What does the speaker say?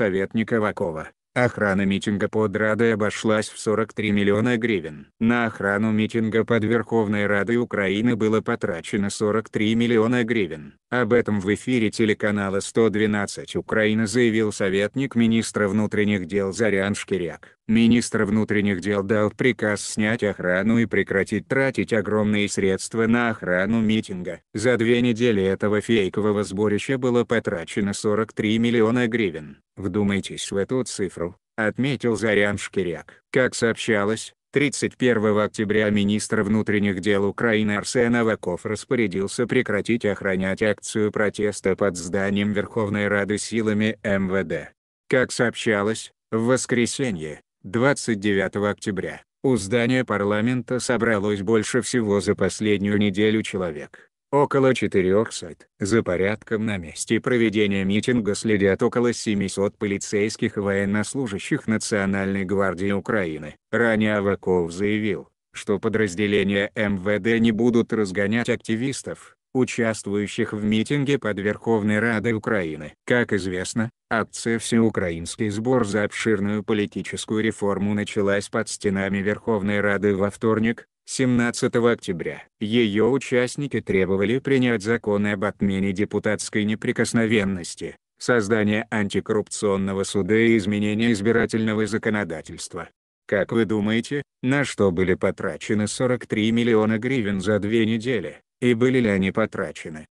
советника Вакова. Охрана митинга под Радой обошлась в 43 миллиона гривен. На охрану митинга под Верховной Радой Украины было потрачено 43 миллиона гривен. Об этом в эфире телеканала 112 Украина заявил советник министра внутренних дел Зарян Шкиряк. Министр внутренних дел дал приказ снять охрану и прекратить тратить огромные средства на охрану митинга. За две недели этого фейкового сборища было потрачено 43 миллиона гривен. Вдумайтесь в эту цифру, отметил Зарян Шкиряк. Как сообщалось, 31 октября министр внутренних дел Украины Арсен Аваков распорядился прекратить охранять акцию протеста под зданием Верховной Рады силами МВД. Как сообщалось, в воскресенье, 29 октября, у здания парламента собралось больше всего за последнюю неделю человек. Около 400. За порядком на месте проведения митинга следят около 700 полицейских и военнослужащих Национальной гвардии Украины. Ранее Аваков заявил, что подразделения МВД не будут разгонять активистов, участвующих в митинге под Верховной Радой Украины. Как известно, акция «Всеукраинский сбор за обширную политическую реформу» началась под стенами Верховной Рады во вторник, 17 октября. Ее участники требовали принять законы об отмене депутатской неприкосновенности, создание антикоррупционного суда и изменение избирательного законодательства. Как вы думаете, на что были потрачены 43 миллиона гривен за две недели? и были ли они потрачены.